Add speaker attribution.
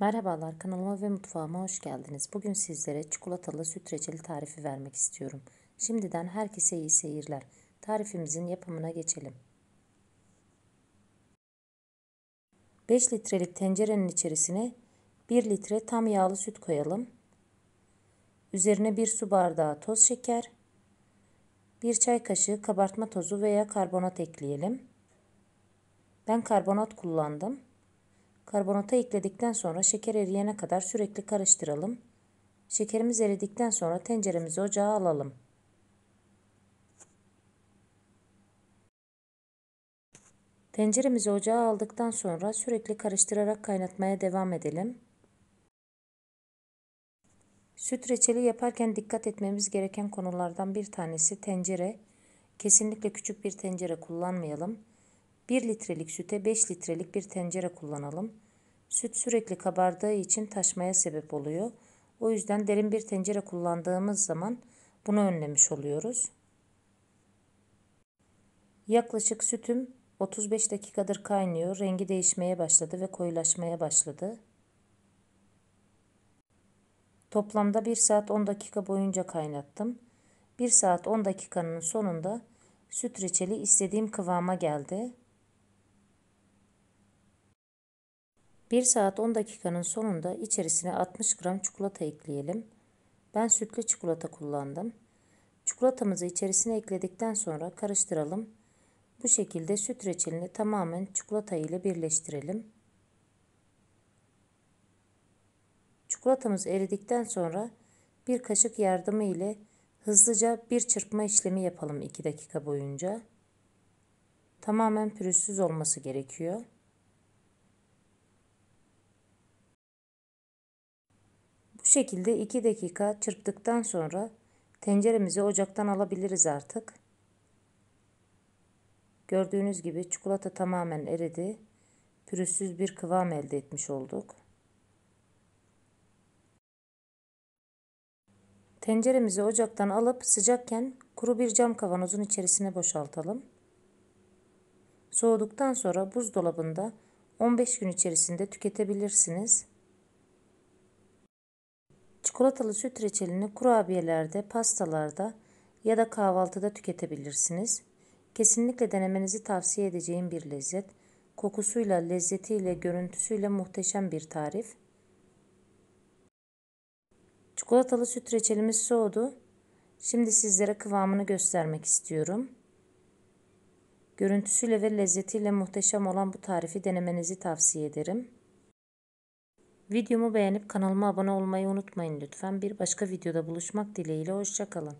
Speaker 1: Merhabalar kanalıma ve mutfağıma hoş geldiniz. Bugün sizlere çikolatalı süt reçeli tarifi vermek istiyorum. Şimdiden herkese iyi seyirler. Tarifimizin yapımına geçelim. 5 litrelik tencerenin içerisine 1 litre tam yağlı süt koyalım. Üzerine 1 su bardağı toz şeker, 1 çay kaşığı kabartma tozu veya karbonat ekleyelim. Ben karbonat kullandım. Karbonata ekledikten sonra şeker eriyene kadar sürekli karıştıralım. Şekerimiz eridikten sonra tenceremizi ocağa alalım. Tenceremizi ocağa aldıktan sonra sürekli karıştırarak kaynatmaya devam edelim. Süt reçeli yaparken dikkat etmemiz gereken konulardan bir tanesi tencere. Kesinlikle küçük bir tencere kullanmayalım. 1 litrelik süte 5 litrelik bir tencere kullanalım. Süt sürekli kabardığı için taşmaya sebep oluyor. O yüzden derin bir tencere kullandığımız zaman bunu önlemiş oluyoruz. Yaklaşık sütüm 35 dakikadır kaynıyor. Rengi değişmeye başladı ve koyulaşmaya başladı. Toplamda 1 saat 10 dakika boyunca kaynattım. 1 saat 10 dakikanın sonunda süt reçeli istediğim kıvama geldi. 1 saat 10 dakikanın sonunda içerisine 60 gram çikolata ekleyelim. Ben sütlü çikolata kullandım. Çikolatamızı içerisine ekledikten sonra karıştıralım. Bu şekilde süt reçelini tamamen çikolata ile birleştirelim. Çikolatamız eridikten sonra bir kaşık yardımı ile hızlıca bir çırpma işlemi yapalım 2 dakika boyunca. Tamamen pürüzsüz olması gerekiyor. şekilde 2 dakika çırptıktan sonra tenceremizi ocaktan alabiliriz artık. Gördüğünüz gibi çikolata tamamen eridi. Pürüzsüz bir kıvam elde etmiş olduk. Tenceremizi ocaktan alıp sıcakken kuru bir cam kavanozun içerisine boşaltalım. Soğuduktan sonra buzdolabında 15 gün içerisinde tüketebilirsiniz. Çikolatalı süt reçelini kurabiyelerde, pastalarda ya da kahvaltıda tüketebilirsiniz. Kesinlikle denemenizi tavsiye edeceğim bir lezzet. Kokusuyla, lezzetiyle, görüntüsüyle muhteşem bir tarif. Çikolatalı süt reçelimiz soğudu. Şimdi sizlere kıvamını göstermek istiyorum. Görüntüsüyle ve lezzetiyle muhteşem olan bu tarifi denemenizi tavsiye ederim. Videomu beğenip kanalıma abone olmayı unutmayın lütfen. Bir başka videoda buluşmak dileğiyle hoşçakalın.